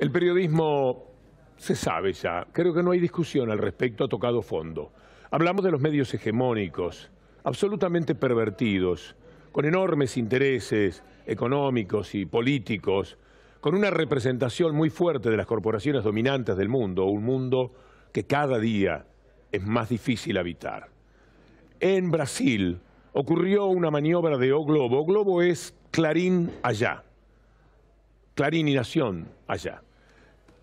El periodismo se sabe ya, creo que no hay discusión al respecto, ha tocado fondo. Hablamos de los medios hegemónicos, absolutamente pervertidos, con enormes intereses económicos y políticos, con una representación muy fuerte de las corporaciones dominantes del mundo, un mundo que cada día es más difícil habitar. En Brasil ocurrió una maniobra de O Globo. O Globo es Clarín allá, Clarín y Nación allá.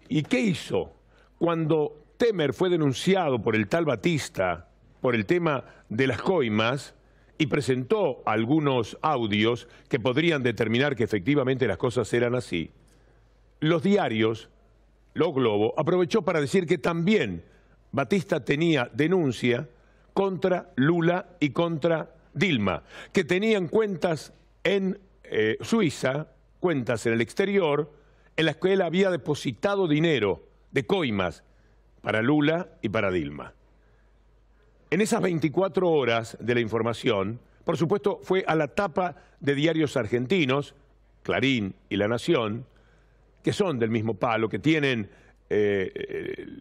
¿Y qué hizo? Cuando Temer fue denunciado por el tal Batista por el tema de las coimas y presentó algunos audios que podrían determinar que efectivamente las cosas eran así, los diarios, Lo Globo, aprovechó para decir que también Batista tenía denuncia contra Lula y contra Dilma, que tenían cuentas en eh, Suiza, cuentas en el exterior, en las que él había depositado dinero de coimas para Lula y para Dilma. En esas 24 horas de la información, por supuesto, fue a la tapa de diarios argentinos, Clarín y La Nación, que son del mismo palo, que tienen eh,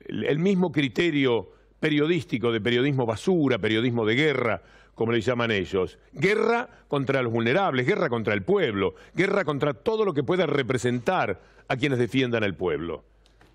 el mismo criterio periodístico, de periodismo basura, periodismo de guerra, como le llaman ellos. Guerra contra los vulnerables, guerra contra el pueblo, guerra contra todo lo que pueda representar a quienes defiendan al pueblo.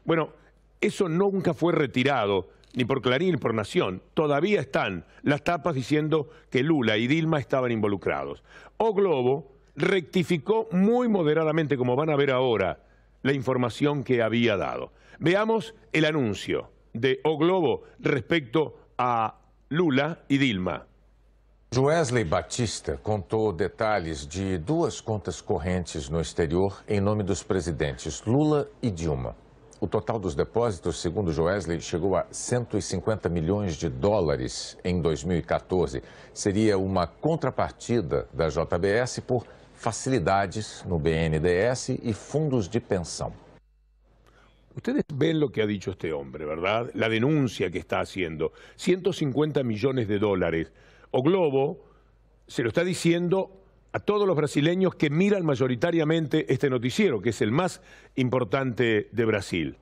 Bueno, eso nunca fue retirado, ni por Clarín ni por Nación. Todavía están las tapas diciendo que Lula y Dilma estaban involucrados. O Globo rectificó muy moderadamente, como van a ver ahora, la información que había dado. Veamos el anuncio. de O Globo respecto a Lula e Dilma. Wesley Batista contou detalhes de duas contas correntes no exterior em nome dos presidentes Lula e Dilma. O total dos depósitos, segundo Joesley, chegou a 150 milhões de dólares em 2014. Seria uma contrapartida da JBS por facilidades no BNDES e fundos de pensão. Ustedes ven lo que ha dicho este hombre, ¿verdad? La denuncia que está haciendo. 150 millones de dólares. O Globo se lo está diciendo a todos los brasileños que miran mayoritariamente este noticiero, que es el más importante de Brasil.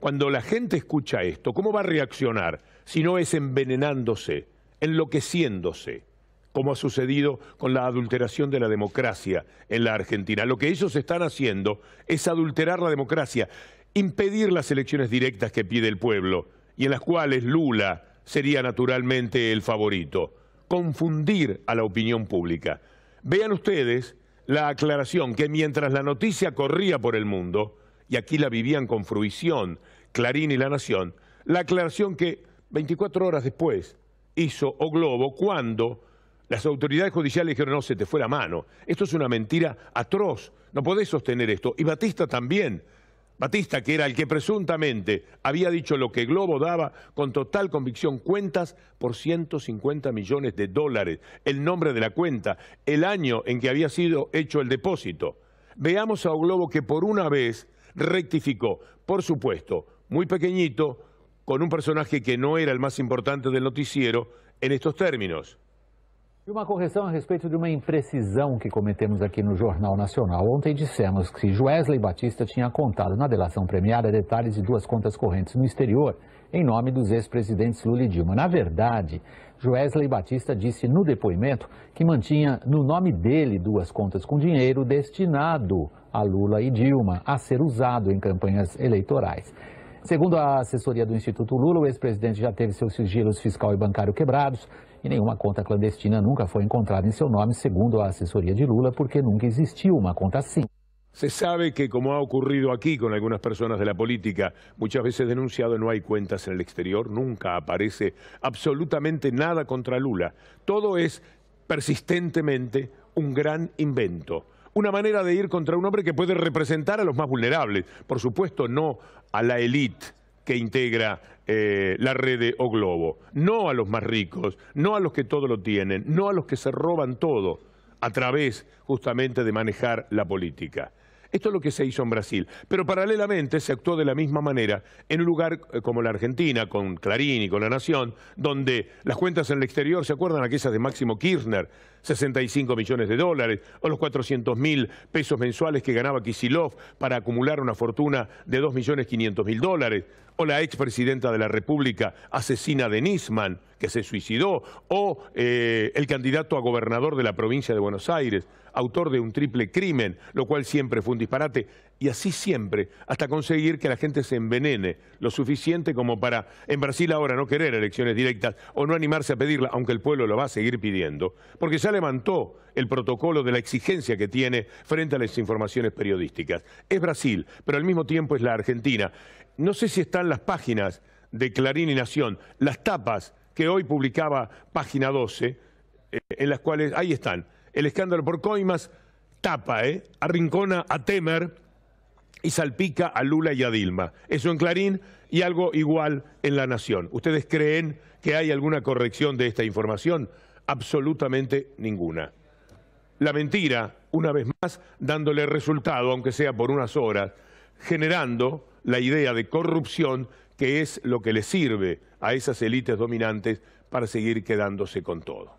Cuando la gente escucha esto, ¿cómo va a reaccionar si no es envenenándose, enloqueciéndose, como ha sucedido con la adulteración de la democracia en la Argentina? Lo que ellos están haciendo es adulterar la democracia impedir las elecciones directas que pide el pueblo y en las cuales Lula sería naturalmente el favorito, confundir a la opinión pública. Vean ustedes la aclaración que mientras la noticia corría por el mundo, y aquí la vivían con fruición Clarín y La Nación, la aclaración que 24 horas después hizo O Globo cuando las autoridades judiciales dijeron, no, se te fue la mano. Esto es una mentira atroz, no podés sostener esto. Y Batista también Batista, que era el que presuntamente había dicho lo que Globo daba con total convicción, cuentas por 150 millones de dólares, el nombre de la cuenta, el año en que había sido hecho el depósito. Veamos a Globo que por una vez rectificó, por supuesto, muy pequeñito, con un personaje que no era el más importante del noticiero, en estos términos. E uma correção a respeito de uma imprecisão que cometemos aqui no Jornal Nacional. Ontem dissemos que Joesley Batista tinha contado na delação premiada detalhes de duas contas correntes no exterior em nome dos ex-presidentes Lula e Dilma. Na verdade, Joesley Batista disse no depoimento que mantinha no nome dele duas contas com dinheiro destinado a Lula e Dilma a ser usado em campanhas eleitorais. Segundo a assessoria do Instituto Lula, o ex-presidente já teve seus sigilos fiscal e bancário quebrados e nenhuma conta clandestina nunca foi encontrada em seu nome, segundo a assessoria de Lula, porque nunca existiu uma conta assim. Se sabe que, como ha ocurrido aqui com algumas pessoas de la política, muitas vezes denunciado não há contas no exterior, nunca aparece absolutamente nada contra Lula. Todo é persistentemente um gran invento. una manera de ir contra un hombre que puede representar a los más vulnerables, por supuesto no a la élite que integra eh, la red O Globo, no a los más ricos, no a los que todo lo tienen, no a los que se roban todo a través justamente de manejar la política. Esto es lo que se hizo en Brasil. Pero paralelamente se actuó de la misma manera en un lugar eh, como la Argentina, con Clarín y con La Nación, donde las cuentas en el exterior, ¿se acuerdan aquellas de Máximo Kirchner? 65 millones de dólares, o los 400 mil pesos mensuales que ganaba Kisilov para acumular una fortuna de 2.500.000 millones dólares, o la expresidenta de la República, asesina de Nisman, que se suicidó, o eh, el candidato a gobernador de la provincia de Buenos Aires, autor de un triple crimen, lo cual siempre fue un disparate, y así siempre, hasta conseguir que la gente se envenene lo suficiente como para, en Brasil ahora, no querer elecciones directas o no animarse a pedirla, aunque el pueblo lo va a seguir pidiendo, porque ya levantó el protocolo de la exigencia que tiene frente a las informaciones periodísticas. Es Brasil, pero al mismo tiempo es la Argentina. No sé si están las páginas de Clarín y Nación, las tapas que hoy publicaba Página 12, eh, en las cuales, ahí están, el escándalo por coimas tapa, eh, arrincona a Temer y salpica a Lula y a Dilma. Eso en Clarín y algo igual en La Nación. ¿Ustedes creen que hay alguna corrección de esta información? Absolutamente ninguna. La mentira, una vez más, dándole resultado, aunque sea por unas horas, generando la idea de corrupción que es lo que le sirve a esas élites dominantes para seguir quedándose con todo.